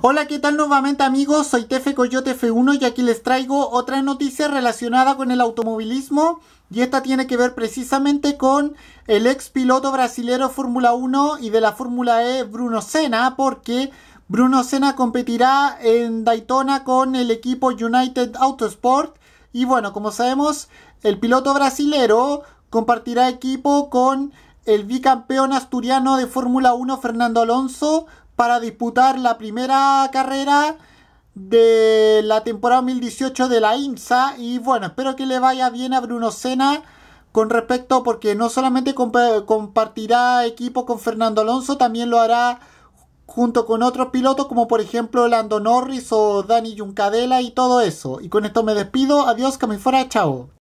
Hola, ¿qué tal nuevamente amigos? Soy Tefe Coyote F1 y aquí les traigo otra noticia relacionada con el automovilismo y esta tiene que ver precisamente con el ex piloto brasilero Fórmula 1 y de la Fórmula E Bruno Senna porque Bruno Senna competirá en Daytona con el equipo United Autosport y bueno, como sabemos, el piloto brasilero compartirá equipo con el bicampeón asturiano de Fórmula 1 Fernando Alonso para disputar la primera carrera de la temporada 2018 de la IMSA. Y bueno, espero que le vaya bien a Bruno Senna con respecto, porque no solamente compartirá equipo con Fernando Alonso, también lo hará junto con otros pilotos como por ejemplo Lando Norris o Dani Juncadela y todo eso. Y con esto me despido. Adiós, que me fuera, chao.